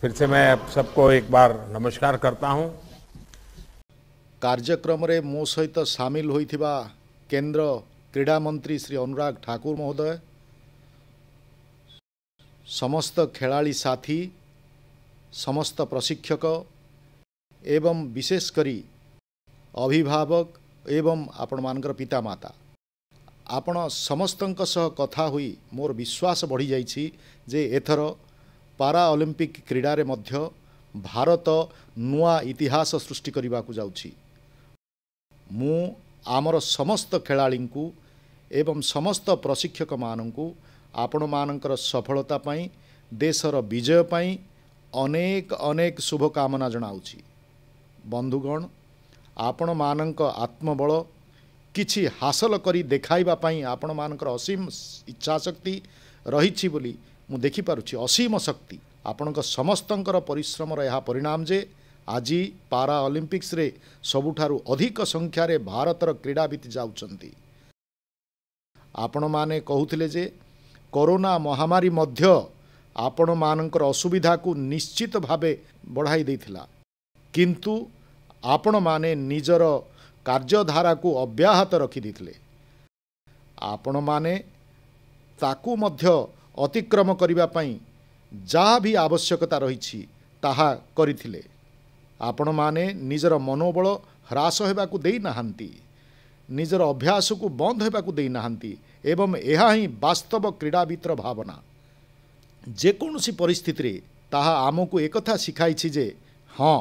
ଫିର୍ ସେ ମୁଁ ସବକୁ ଏକବାର ନମସ୍କାର କରତା ହୁଁ କାର୍ଯ୍ୟକ୍ରମରେ ମୋ ସହିତ ସାମିଲ ହୋଇଥିବା କେନ୍ଦ୍ର କ୍ରୀଡ଼ାମନ୍ତ୍ରୀ ଶ୍ରୀ ଅନୁରାଗ ଠାକୁର ମହୋଦୟ ସମସ୍ତ ଖେଳାଳି ସାଥୀ ସମସ୍ତ ପ୍ରଶିକ୍ଷକ ଏବଂ ବିଶେଷ କରି ଅଭିଭାବକ ଏବଂ ଆପଣମାନଙ୍କର ପିତାମାତା ଆପଣ ସମସ୍ତଙ୍କ ସହ କଥା ହୋଇ ମୋର ବିଶ୍ୱାସ ବଢ଼ିଯାଇଛି ଯେ ଏଥର ପାରା ଅଲମ୍ପିକ୍ କ୍ରୀଡ଼ାରେ ମଧ୍ୟ ଭାରତ ନୂଆ ଇତିହାସ ସୃଷ୍ଟି କରିବାକୁ ଯାଉଛି ମୁଁ ଆମର ସମସ୍ତ ଖେଳାଳିଙ୍କୁ ଏବଂ ସମସ୍ତ ପ୍ରଶିକ୍ଷକମାନଙ୍କୁ ଆପଣମାନଙ୍କର ସଫଳତା ପାଇଁ ଦେଶର ବିଜୟ ପାଇଁ ଅନେକ ଅନେକ ଶୁଭକାମନା ଜଣାଉଛି ବନ୍ଧୁଗଣ ଆପଣମାନଙ୍କ ଆତ୍ମବଳ କିଛି ହାସଲ କରି ଦେଖାଇବା ପାଇଁ ଆପଣମାନଙ୍କର ଅସୀମ ଇଚ୍ଛାଶକ୍ତି ରହିଛି ବୋଲି ମୁଁ ଦେଖିପାରୁଛି ଅସୀମ ଶକ୍ତି ଆପଣଙ୍କ ସମସ୍ତଙ୍କର ପରିଶ୍ରମର ଏହା ପରିଣାମ ଯେ ଆଜି ପାରା ଅଲିମ୍ପିକ୍ସରେ ସବୁଠାରୁ ଅଧିକ ସଂଖ୍ୟାରେ ଭାରତର କ୍ରୀଡ଼ାବିତ୍ ଯାଉଛନ୍ତି ଆପଣମାନେ କହୁଥିଲେ ଯେ କରୋନା ମହାମାରୀ ମଧ୍ୟ ଆପଣମାନଙ୍କର ଅସୁବିଧାକୁ ନିଶ୍ଚିତ ଭାବେ ବଢ଼ାଇ ଦେଇଥିଲା କିନ୍ତୁ ଆପଣମାନେ ନିଜର କାର୍ଯ୍ୟଧାରାକୁ ଅବ୍ୟାହତ ରଖିଦେଇଥିଲେ ଆପଣମାନେ ତାକୁ ମଧ୍ୟ ଅତିକ୍ରମ କରିବା ପାଇଁ ଯାହା ବି ଆବଶ୍ୟକତା ରହିଛି ତାହା କରିଥିଲେ ଆପଣମାନେ ନିଜର ମନୋବଳ ହ୍ରାସ ହେବାକୁ ଦେଇନାହାନ୍ତି ନିଜର ଅଭ୍ୟାସକୁ ବନ୍ଦ ହେବାକୁ ଦେଇନାହାନ୍ତି ଏବଂ ଏହା ହିଁ ବାସ୍ତବ କ୍ରୀଡ଼ାବିତ୍ର ଭାବନା ଯେକୌଣସି ପରିସ୍ଥିତିରେ ତାହା ଆମକୁ ଏକଥା ଶିଖାଇଛି ଯେ ହଁ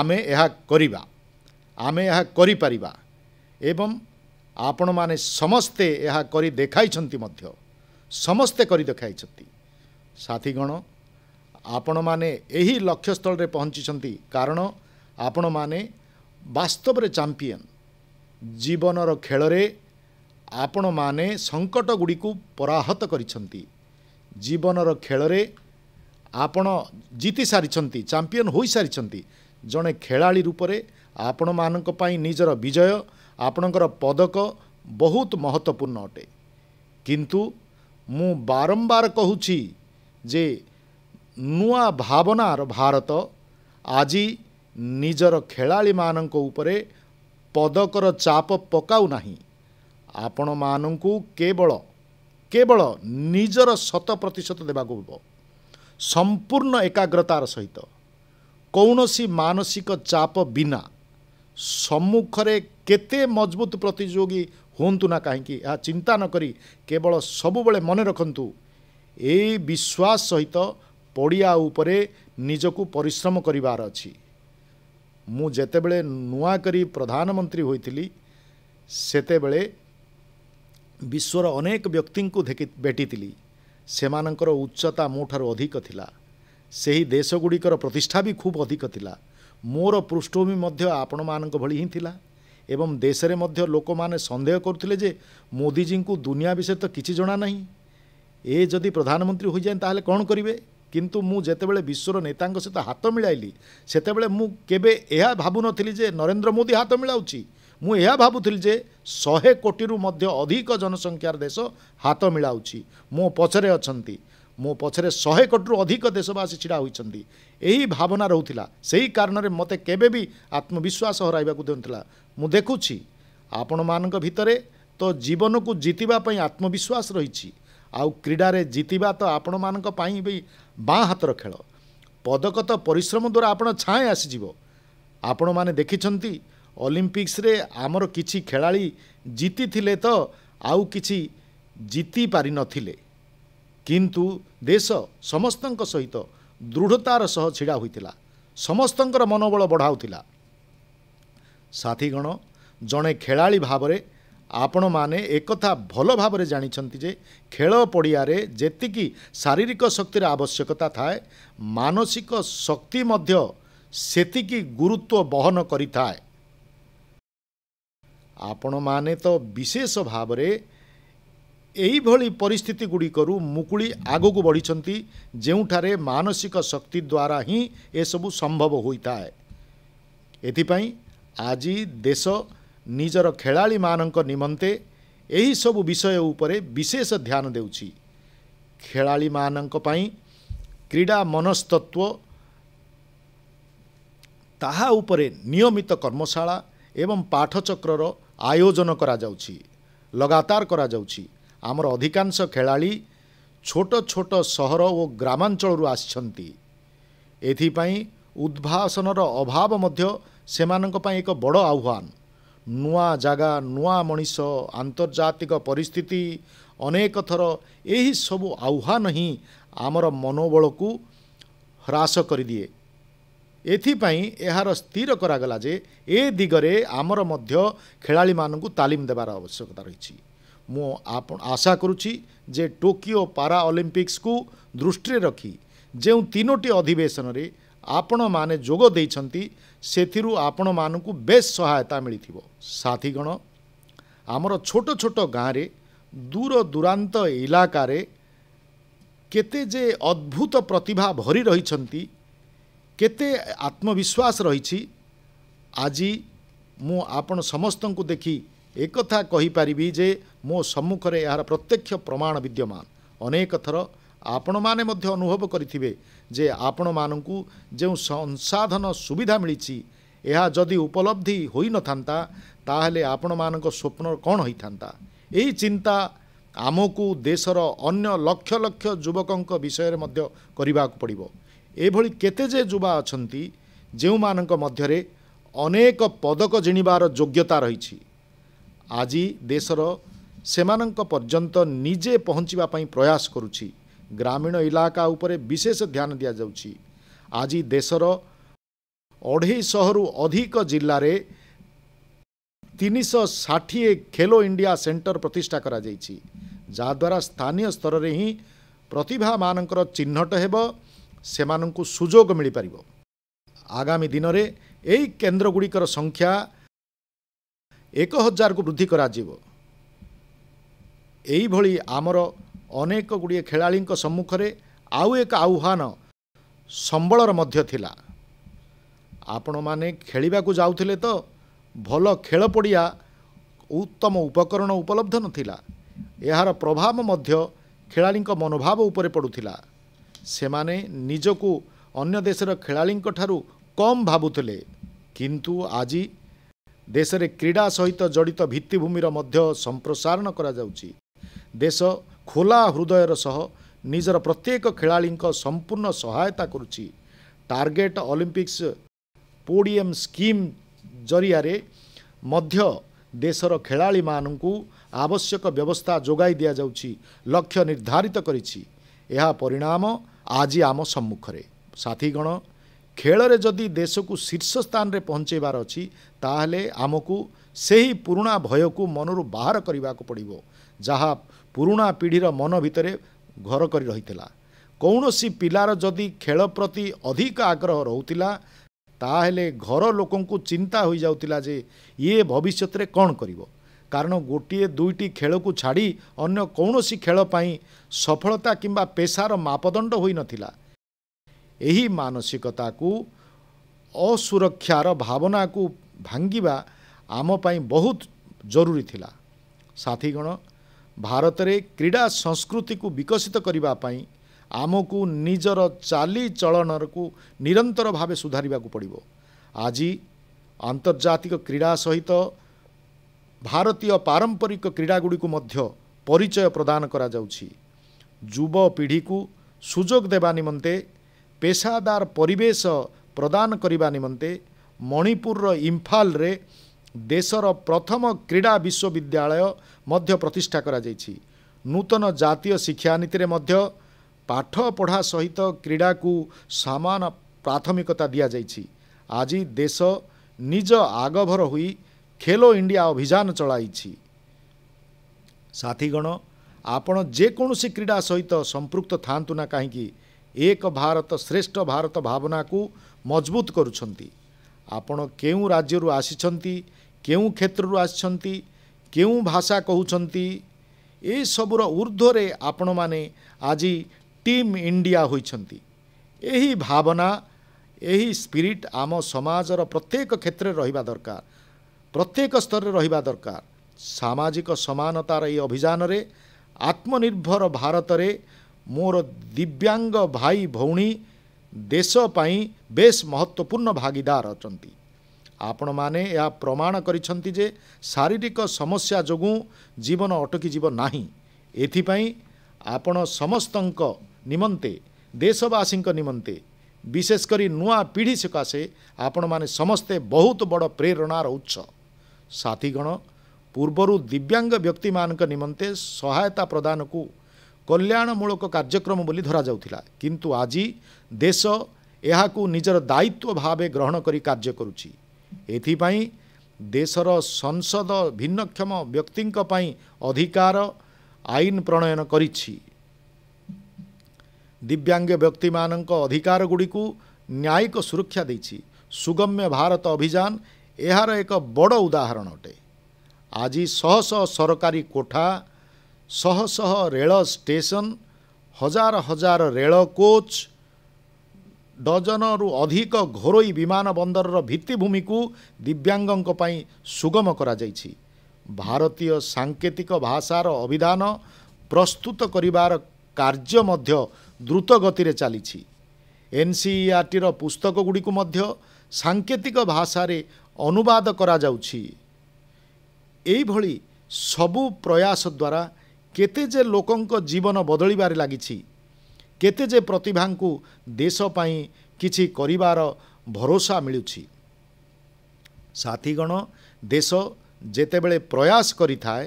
ଆମେ ଏହା କରିବା ଆମେ ଏହା କରିପାରିବା ଏବଂ ଆପଣମାନେ ସମସ୍ତେ ଏହା କରି ଦେଖାଇଛନ୍ତି ମଧ୍ୟ ସମସ୍ତେ କରି ଦେଖାଇଛନ୍ତି ସାଥିଗଣ ଆପଣମାନେ ଏହି ଲକ୍ଷ୍ୟସ୍ଥଳରେ ପହଞ୍ଚିଛନ୍ତି କାରଣ ଆପଣମାନେ ବାସ୍ତବରେ ଚାମ୍ପିଅନ୍ ଜୀବନର ଖେଳରେ ଆପଣମାନେ ସଙ୍କଟ ଗୁଡ଼ିକୁ ପରାହତ କରିଛନ୍ତି ଜୀବନର ଖେଳରେ ଆପଣ ଜିତିସାରିଛନ୍ତି ଚାମ୍ପିଅନ୍ ହୋଇସାରିଛନ୍ତି ଜଣେ ଖେଳାଳି ରୂପରେ ଆପଣମାନଙ୍କ ପାଇଁ ନିଜର ବିଜୟ ଆପଣଙ୍କର ପଦକ ବହୁତ ମହତ୍ଵପୂର୍ଣ୍ଣ ଅଟେ କିନ୍ତୁ ମୁଁ ବାରମ୍ବାର କହୁଛି ଯେ ନୂଆ ଭାବନାର ଭାରତ ଆଜି ନିଜର ଖେଳାଳିମାନଙ୍କ ଉପରେ ପଦକର ଚାପ ପକାଉ ନାହିଁ ଆପଣମାନଙ୍କୁ କେବଳ କେବଳ ନିଜର ଶତ ପ୍ରତିଶତ ଦେବାକୁ ହେବ ସମ୍ପୂର୍ଣ୍ଣ ଏକାଗ୍ରତାର ସହିତ କୌଣସି ମାନସିକ ଚାପ ବିନା ସମ୍ମୁଖରେ କେତେ ମଜବୁତ ପ୍ରତିଯୋଗୀ ହୁଅନ୍ତୁ ନା କାହିଁକି ଏହା ଚିନ୍ତା ନକରି କେବଳ ସବୁବେଳେ ମନେ ରଖନ୍ତୁ ଏଇ ବିଶ୍ୱାସ ସହିତ ପଡ଼ିଆ ଉପରେ ନିଜକୁ ପରିଶ୍ରମ କରିବାର ଅଛି ମୁଁ ଯେତେବେଳେ ନୂଆ କରି ପ୍ରଧାନମନ୍ତ୍ରୀ ହୋଇଥିଲି ସେତେବେଳେ ବିଶ୍ୱର ଅନେକ ବ୍ୟକ୍ତିଙ୍କୁ ଦେଖି ଭେଟିଥିଲି ସେମାନଙ୍କର ଉଚ୍ଚତା ମୋ ଠାରୁ ଅଧିକ ଥିଲା ସେହି ଦେଶଗୁଡ଼ିକର ପ୍ରତିଷ୍ଠା ବି ଖୁବ୍ ଅଧିକ ଥିଲା ମୋର ପୃଷ୍ଠଭୂମି ମଧ୍ୟ ଆପଣମାନଙ୍କ ଭଳି ହିଁ ଥିଲା ଏବଂ ଦେଶରେ ମଧ୍ୟ ଲୋକମାନେ ସନ୍ଦେହ କରୁଥିଲେ ଯେ ମୋଦିଜୀଙ୍କୁ ଦୁନିଆ ବିଷୟରେ ତ କିଛି ଜଣା ନାହିଁ ଏ ଯଦି ପ୍ରଧାନମନ୍ତ୍ରୀ ହୋଇଯାଏ ତାହେଲେ କ'ଣ କରିବେ କିନ୍ତୁ ମୁଁ ଯେତେବେଳେ ବିଶ୍ୱର ନେତାଙ୍କ ସହିତ ହାତ ମିଳାଇଲି ସେତେବେଳେ ମୁଁ କେବେ ଏହା ଭାବୁନଥିଲି ଯେ ନରେନ୍ଦ୍ର ମୋଦି ହାତ ମିଳାଉଛି ମୁଁ ଏହା ଭାବୁଥିଲି ଯେ ଶହେ କୋଟିରୁ ମଧ୍ୟ ଅଧିକ ଜନସଂଖ୍ୟାର ଦେଶ ହାତ ମିଳାଉଛି ମୋ ପଛରେ ଅଛନ୍ତି ମୋ ପଛରେ ଶହେ କୋଟିରୁ ଅଧିକ ଦେଶବାସୀ ଛିଡ଼ା ହୋଇଛନ୍ତି ଏହି ଭାବନା ରହୁଥିଲା ସେହି କାରଣରେ ମୋତେ କେବେ ବି ଆତ୍ମବିଶ୍ୱାସ ହରାଇବାକୁ ଦିଅନ୍ତିଲା ମୁଁ ଦେଖୁଛି ଆପଣମାନଙ୍କ ଭିତରେ ତ ଜୀବନକୁ ଜିତିବା ପାଇଁ ଆତ୍ମବିଶ୍ୱାସ ରହିଛି ଆଉ କ୍ରୀଡ଼ାରେ ଜିତିବା ତ ଆପଣମାନଙ୍କ ପାଇଁ ବି ବାଁ ହାତର ଖେଳ ପଦକ ତ ପରିଶ୍ରମ ଦ୍ୱାରା ଆପଣ ଛାଏଁ ଆସିଯିବ ଆପଣମାନେ ଦେଖିଛନ୍ତି ଅଲିମ୍ପିକ୍ସରେ ଆମର କିଛି ଖେଳାଳି ଜିତିଥିଲେ ତ ଆଉ କିଛି ଜିତି ପାରିନଥିଲେ କିନ୍ତୁ ଦେଶ ସମସ୍ତଙ୍କ ସହିତ ଦୃଢ଼ତାର ସହ ଛିଡ଼ା ହୋଇଥିଲା ସମସ୍ତଙ୍କର ମନୋବଳ ବଢ଼ାଉଥିଲା ସାଥିଗଣ ଜଣେ ଖେଳାଳି ଭାବରେ ଆପଣମାନେ ଏକଥା ଭଲ ଭାବରେ ଜାଣିଛନ୍ତି ଯେ ଖେଳ ପଡ଼ିଆରେ ଯେତିକି ଶାରୀରିକ ଶକ୍ତିର ଆବଶ୍ୟକତା ଥାଏ ମାନସିକ ଶକ୍ତି ମଧ୍ୟ ସେତିକି ଗୁରୁତ୍ୱ ବହନ କରିଥାଏ ଆପଣମାନେ ତ ବିଶେଷ ଭାବରେ ଏହିଭଳି ପରିସ୍ଥିତି ଗୁଡ଼ିକରୁ ମୁକୁଳି ଆଗକୁ ବଢ଼ିଛନ୍ତି ଯେଉଁଠାରେ ମାନସିକ ଶକ୍ତି ଦ୍ୱାରା ହିଁ ଏସବୁ ସମ୍ଭବ ହୋଇଥାଏ ଏଥିପାଇଁ ଆଜି ଦେଶ ନିଜର ଖେଳାଳିମାନଙ୍କ ନିମନ୍ତେ ଏହିସବୁ ବିଷୟ ଉପରେ ବିଶେଷ ଧ୍ୟାନ ଦେଉଛି ଖେଳାଳିମାନଙ୍କ ପାଇଁ କ୍ରୀଡ଼ା ମନସ୍ତତ୍ଵ ତାହା ଉପରେ ନିୟମିତ କର୍ମଶାଳା ଏବଂ ପାଠଚକ୍ରର ଆୟୋଜନ କରାଯାଉଛି ଲଗାତାର କରାଯାଉଛି ଆମର ଅଧିକାଂଶ ଖେଳାଳି ଛୋଟ ଛୋଟ ସହର ଓ ଗ୍ରାମାଞ୍ଚଳରୁ ଆସିଛନ୍ତି ଏଥିପାଇଁ ଉଦ୍ଭାସନର ଅଭାବ ମଧ୍ୟ ସେମାନଙ୍କ ପାଇଁ ଏକ ବଡ଼ ଆହ୍ୱାନ ନୂଆ ଜାଗା ନୂଆ ମଣିଷ ଆନ୍ତର୍ଜାତିକ ପରିସ୍ଥିତି ଅନେକ ଥର ଏହିସବୁ ଆହ୍ୱାନ ହିଁ ଆମର ମନୋବଳକୁ ହ୍ରାସ କରିଦିଏ ଏଥିପାଇଁ ଏହାର ସ୍ଥିର କରାଗଲା ଯେ ଏ ଦିଗରେ ଆମର ମଧ୍ୟ ଖେଳାଳିମାନଙ୍କୁ ତାଲିମ ଦେବାର ଆବଶ୍ୟକତା ରହିଛି ମୁଁ ଆଶା କରୁଛି ଯେ ଟୋକିଓ ପାରାଅଲିମ୍ପିକ୍ସକୁ ଦୃଷ୍ଟିରେ ରଖି ଯେଉଁ ତିନୋଟି ଅଧିବେଶନରେ ଆପଣମାନେ ଯୋଗ ଦେଇଛନ୍ତି ସେଥିରୁ ଆପଣମାନଙ୍କୁ ବେଶ୍ ସହାୟତା ମିଳିଥିବ ସାଥିଗଣ ଆମର ଛୋଟ ଛୋଟ ଗାଁରେ ଦୂର ଦୂରାନ୍ତ ଇଲାକାରେ କେତେ ଯେ ଅଦ୍ଭୁତ ପ୍ରତିଭା ଭରି ରହିଛନ୍ତି କେତେ ଆତ୍ମବିଶ୍ୱାସ ରହିଛି ଆଜି ମୁଁ ଆପଣ ସମସ୍ତଙ୍କୁ ଦେଖି ଏକଥା କହିପାରିବି ଯେ ମୋ ସମ୍ମୁଖରେ ଏହାର ପ୍ରତ୍ୟକ୍ଷ ପ୍ରମାଣ ବିଦ୍ୟମାନ ଅନେକ ଥର ଆପଣମାନେ ମଧ୍ୟ ଅନୁଭବ କରିଥିବେ ଯେ ଆପଣମାନଙ୍କୁ ଯେଉଁ ସଂସାଧନ ସୁବିଧା ମିଳିଛି ଏହା ଯଦି ଉପଲବ୍ଧି ହୋଇନଥାନ୍ତା ତାହେଲେ ଆପଣମାନଙ୍କ ସ୍ୱପ୍ନ କ'ଣ ହୋଇଥାନ୍ତା ଏହି ଚିନ୍ତା ଆମକୁ ଦେଶର ଅନ୍ୟ ଲକ୍ଷ ଲକ୍ଷ ଯୁବକଙ୍କ ବିଷୟରେ ମଧ୍ୟ କରିବାକୁ ପଡ଼ିବ ଏଭଳି କେତେ ଯେ ଯୁବା ଅଛନ୍ତି ଯେଉଁମାନଙ୍କ ମଧ୍ୟରେ ଅନେକ ପଦକ ଜିଣିବାର ଯୋଗ୍ୟତା ରହିଛି ଆଜି ଦେଶର ସେମାନଙ୍କ ପର୍ଯ୍ୟନ୍ତ ନିଜେ ପହଞ୍ଚିବା ପାଇଁ ପ୍ରୟାସ କରୁଛି ଗ୍ରାମୀଣ ଇଲାକା ଉପରେ ବିଶେଷ ଧ୍ୟାନ ଦିଆଯାଉଛି ଆଜି ଦେଶର ଅଢ଼େଇଶହରୁ ଅଧିକ ଜିଲ୍ଲାରେ ତିନିଶହ ଷାଠିଏ ଖେଲୋ ଇଣ୍ଡିଆ ସେଣ୍ଟର ପ୍ରତିଷ୍ଠା କରାଯାଇଛି ଯାହାଦ୍ୱାରା ସ୍ଥାନୀୟ ସ୍ତରରେ ହିଁ ପ୍ରତିଭାମାନଙ୍କର ଚିହ୍ନଟ ହେବ ସେମାନଙ୍କୁ ସୁଯୋଗ ମିଳିପାରିବ ଆଗାମୀ ଦିନରେ ଏହି କେନ୍ଦ୍ରଗୁଡ଼ିକର ସଂଖ୍ୟା ଏକ ହଜାରକୁ ବୃଦ୍ଧି କରାଯିବ ଏହିଭଳି ଆମର ଅନେକ ଗୁଡ଼ିଏ ଖେଳାଳିଙ୍କ ସମ୍ମୁଖରେ ଆଉ ଏକ ଆହ୍ୱାନ ସମ୍ବଳର ମଧ୍ୟ ଥିଲା ଆପଣମାନେ ଖେଳିବାକୁ ଯାଉଥିଲେ ତ ଭଲ ଖେଳ ପଡ଼ିଆ ଉତ୍ତମ ଉପକରଣ ଉପଲବ୍ଧ ନଥିଲା ଏହାର ପ୍ରଭାବ ମଧ୍ୟ ଖେଳାଳିଙ୍କ ମନୋଭାବ ଉପରେ ପଡ଼ୁଥିଲା ସେମାନେ ନିଜକୁ ଅନ୍ୟ ଦେଶର ଖେଳାଳିଙ୍କଠାରୁ କମ୍ ଭାବୁଥିଲେ କିନ୍ତୁ ଆଜି ଦେଶରେ କ୍ରୀଡ଼ା ସହିତ ଜଡ଼ିତ ଭିତ୍ତିଭୂମିର ମଧ୍ୟ ସମ୍ପ୍ରସାରଣ କରାଯାଉଛି ଦେଶ ଖୋଲା ହୃଦୟର ସହ ନିଜର ପ୍ରତ୍ୟେକ ଖେଳାଳିଙ୍କ ସମ୍ପୂର୍ଣ୍ଣ ସହାୟତା କରୁଛି ଟାର୍ଗେଟ୍ ଅଲିମ୍ପିକ୍ସ ପୋଡ଼ିଏମ୍ ସ୍କିମ୍ ଜରିଆରେ ମଧ୍ୟ ଦେଶର ଖେଳାଳିମାନଙ୍କୁ ଆବଶ୍ୟକ ବ୍ୟବସ୍ଥା ଯୋଗାଇ ଦିଆଯାଉଛି ଲକ୍ଷ୍ୟ ନିର୍ଦ୍ଧାରିତ କରିଛି ଏହା ପରିଣାମ ଆଜି ଆମ ସମ୍ମୁଖରେ ସାଥିଗଣ ଖେଳରେ ଯଦି ଦେଶକୁ ଶୀର୍ଷ ସ୍ଥାନରେ ପହଞ୍ଚାଇବାର ଅଛି ତାହେଲେ ଆମକୁ ସେହି ପୁରୁଣା ଭୟକୁ ମନରୁ ବାହାର କରିବାକୁ ପଡ଼ିବ ଯାହା ପୁରୁଣା ପିଢ଼ିର ମନ ଭିତରେ ଘର କରି ରହିଥିଲା କୌଣସି ପିଲାର ଯଦି ଖେଳ ପ୍ରତି ଅଧିକ ଆଗ୍ରହ ରହୁଥିଲା ତାହେଲେ ଘର ଲୋକଙ୍କୁ ଚିନ୍ତା ହୋଇଯାଉଥିଲା ଯେ ଇଏ ଭବିଷ୍ୟତରେ କ'ଣ କରିବ କାରଣ ଗୋଟିଏ ଦୁଇଟି ଖେଳକୁ ଛାଡ଼ି ଅନ୍ୟ କୌଣସି ଖେଳ ପାଇଁ ସଫଳତା କିମ୍ବା ପେସାର ମାପଦଣ୍ଡ ହୋଇନଥିଲା ଏହି ମାନସିକତାକୁ ଅସୁରକ୍ଷାର ଭାବନାକୁ ଭାଙ୍ଗିବା ଆମ ପାଇଁ ବହୁତ ଜରୁରୀ ଥିଲା ସାଥିଗଣ ଭାରତରେ କ୍ରୀଡ଼ା ସଂସ୍କୃତିକୁ ବିକଶିତ କରିବା ପାଇଁ ଆମକୁ ନିଜର ଚାଲିଚଳନକୁ ନିରନ୍ତର ଭାବେ ସୁଧାରିବାକୁ ପଡ଼ିବ ଆଜି ଆନ୍ତର୍ଜାତିକ କ୍ରୀଡ଼ା ସହିତ ଭାରତୀୟ ପାରମ୍ପରିକ କ୍ରୀଡ଼ାଗୁଡ଼ିକୁ ମଧ୍ୟ ପରିଚୟ ପ୍ରଦାନ କରାଯାଉଛି ଯୁବପିଢ଼ିକୁ ସୁଯୋଗ ଦେବା ନିମନ୍ତେ ପେସାଦାର ପରିବେଶ ପ୍ରଦାନ କରିବା ନିମନ୍ତେ ମଣିପୁରର ଇମ୍ଫାଲରେ ଦେଶର ପ୍ରଥମ କ୍ରୀଡ଼ା ବିଶ୍ୱବିଦ୍ୟାଳୟ ମଧ୍ୟ ପ୍ରତିଷ୍ଠା କରାଯାଇଛି ନୂତନ ଜାତୀୟ ଶିକ୍ଷାନୀତିରେ ମଧ୍ୟ ପାଠ ପଢ଼ା ସହିତ କ୍ରୀଡ଼ାକୁ ସମାନ ପ୍ରାଥମିକତା ଦିଆଯାଇଛି ଆଜି ଦେଶ ନିଜ ଆଗଭର ହୋଇ ଖେଲୋ ଇଣ୍ଡିଆ ଅଭିଯାନ ଚଳାଇଛି ସାଥିଗଣ ଆପଣ ଯେକୌଣସି କ୍ରୀଡ଼ା ସହିତ ସମ୍ପୃକ୍ତ ଥାଆନ୍ତୁ ନା କାହିଁକି ଏକ ଭାରତ ଶ୍ରେଷ୍ଠ ଭାରତ ଭାବନାକୁ ମଜବୁତ କରୁଛନ୍ତି ଆପଣ କେଉଁ ରାଜ୍ୟରୁ ଆସିଛନ୍ତି କେଉଁ କ୍ଷେତ୍ରରୁ ଆସିଛନ୍ତି କେଉଁ ଭାଷା କହୁଛନ୍ତି ଏସବୁର ଉର୍ଦ୍ଧ୍ୱରେ ଆପଣମାନେ ଆଜି ଟିମ୍ ଇଣ୍ଡିଆ ହୋଇଛନ୍ତି ଏହି ଭାବନା ଏହି ସ୍ପିରିଟ୍ ଆମ ସମାଜର ପ୍ରତ୍ୟେକ କ୍ଷେତ୍ରରେ ରହିବା ଦରକାର ପ୍ରତ୍ୟେକ ସ୍ତରରେ ରହିବା ଦରକାର ସାମାଜିକ ସମାନତାର ଏହି ଅଭିଯାନରେ ଆତ୍ମନିର୍ଭର ଭାରତରେ ମୋର ଦିବ୍ୟାଙ୍ଗ ଭାଇ ଭଉଣୀ ଦେଶ ପାଇଁ ବେଶ୍ ମହତ୍ତ୍ୱପୂର୍ଣ୍ଣ ଭାଗିଦାର ଅଛନ୍ତି ଆପଣମାନେ ଏହା ପ୍ରମାଣ କରିଛନ୍ତି ଯେ ଶାରୀରିକ ସମସ୍ୟା ଯୋଗୁଁ ଜୀବନ ଅଟକିଯିବ ନାହିଁ ଏଥିପାଇଁ ଆପଣ ସମସ୍ତଙ୍କ ନିମନ୍ତେ ଦେଶବାସୀଙ୍କ ନିମନ୍ତେ ବିଶେଷ କରି ନୂଆ ପିଢ଼ି ସକାଶେ ଆପଣମାନେ ସମସ୍ତେ ବହୁତ ବଡ଼ ପ୍ରେରଣାର ଉତ୍ସ ସାଥିଗଣ ପୂର୍ବରୁ ଦିବ୍ୟାଙ୍ଗ ବ୍ୟକ୍ତିମାନଙ୍କ ନିମନ୍ତେ ସହାୟତା ପ୍ରଦାନକୁ କଲ୍ୟାଣମୂଳକ କାର୍ଯ୍ୟକ୍ରମ ବୋଲି ଧରାଯାଉଥିଲା କିନ୍ତୁ ଆଜି ଦେଶ ଏହାକୁ ନିଜର ଦାୟିତ୍ୱ ଭାବେ ଗ୍ରହଣ କରି କାର୍ଯ୍ୟ କରୁଛି ଏଥିପାଇଁ ଦେଶର ସଂସଦ ଭିନ୍ନକ୍ଷମ ବ୍ୟକ୍ତିଙ୍କ ପାଇଁ ଅଧିକାର ଆଇନ ପ୍ରଣୟନ କରିଛି ଦିବ୍ୟାଙ୍ଗ ବ୍ୟକ୍ତିମାନଙ୍କ ଅଧିକାର ଗୁଡ଼ିକୁ ନ୍ୟାୟିକ ସୁରକ୍ଷା ଦେଇଛି ସୁଗମ୍ୟ ଭାରତ ଅଭିଯାନ ଏହାର ଏକ ବଡ଼ ଉଦାହରଣ ଅଟେ ଆଜି ଶହ ଶହ ସରକାରୀ କୋଠା ଶହ ଶହ ରେଳ ଷ୍ଟେସନ ହଜାର ହଜାର ରେଳ କୋଚ୍ ଡଜନରୁ ଅଧିକ ଘରୋଇ ବିମାନ ବନ୍ଦରର ଭିତ୍ତିଭୂମିକୁ ଦିବ୍ୟାଙ୍ଗଙ୍କ ପାଇଁ ସୁଗମ କରାଯାଇଛି ଭାରତୀୟ ସାଙ୍କେତିକ ଭାଷାର ଅଭିଧାନ ପ୍ରସ୍ତୁତ କରିବାର କାର୍ଯ୍ୟ ମଧ୍ୟ ଦ୍ରୁତ ଗତିରେ ଚାଲିଛି ଏନ୍ ସି ଆର୍ ଟିର ପୁସ୍ତକ ଗୁଡ଼ିକୁ ମଧ୍ୟ ସାଙ୍କେତିକ ଭାଷାରେ ଅନୁବାଦ କରାଯାଉଛି ଏହିଭଳି ସବୁ ପ୍ରୟାସ ଦ୍ୱାରା କେତେ ଯେ ଲୋକଙ୍କ ଜୀବନ ବଦଳିବାରେ ଲାଗିଛି କେତେ ଯେ ପ୍ରତିଭାଙ୍କୁ ଦେଶ ପାଇଁ କିଛି କରିବାର ଭରସା ମିଳୁଛି ସାଥିଗଣ ଦେଶ ଯେତେବେଳେ ପ୍ରୟାସ କରିଥାଏ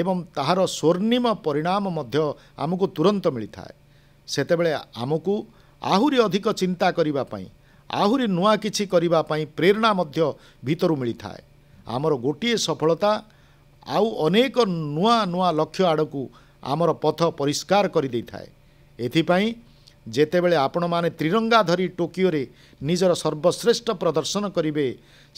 ଏବଂ ତାହାର ସ୍ୱର୍ଣ୍ଣିମ ପରିଣାମ ମଧ୍ୟ ଆମକୁ ତୁରନ୍ତ ମିଳିଥାଏ ସେତେବେଳେ ଆମକୁ ଆହୁରି ଅଧିକ ଚିନ୍ତା କରିବା ପାଇଁ ଆହୁରି ନୂଆ କିଛି କରିବା ପାଇଁ ପ୍ରେରଣା ମଧ୍ୟ ଭିତରୁ ମିଳିଥାଏ ଆମର ଗୋଟିଏ ସଫଳତା ଆଉ ଅନେକ ନୂଆ ନୂଆ ଲକ୍ଷ୍ୟ ଆଡ଼କୁ ଆମର ପଥ ପରିଷ୍କାର କରିଦେଇଥାଏ ଏଥିପାଇଁ ଯେତେବେଳେ ଆପଣମାନେ ତ୍ରିରଙ୍ଗା ଧରି ଟୋକିଓରେ ନିଜର ସର୍ବଶ୍ରେଷ୍ଠ ପ୍ରଦର୍ଶନ କରିବେ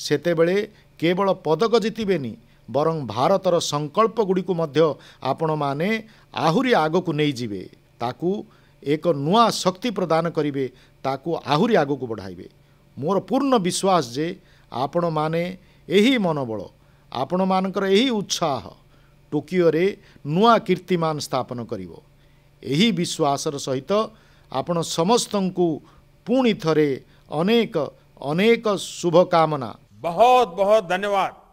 ସେତେବେଳେ କେବଳ ପଦକ ଜିତିବେନି ବରଂ ଭାରତର ସଂକଳ୍ପଗୁଡ଼ିକୁ ମଧ୍ୟ ଆପଣମାନେ ଆହୁରି ଆଗକୁ ନେଇଯିବେ ତାକୁ ଏକ ନୂଆ ଶକ୍ତି ପ୍ରଦାନ କରିବେ ତାକୁ ଆହୁରି ଆଗକୁ ବଢ଼ାଇବେ ମୋର ପୂର୍ଣ୍ଣ ବିଶ୍ୱାସ ଯେ ଆପଣମାନେ ଏହି ମନୋବଳ ଆପଣମାନଙ୍କର ଏହି ଉତ୍ସାହ ଟୋକିଓରେ ନୂଆ କୀର୍ତ୍ତିମାନ ସ୍ଥାପନ କରିବ ଏହି ବିଶ୍ୱାସର ସହିତ ଆପଣ ସମସ୍ତଙ୍କୁ ପୁଣି ଥରେ ଅନେକ ଅନେକ ଶୁଭକାମନା ବହୁତ ବହୁତ ଧନ୍ୟବାଦ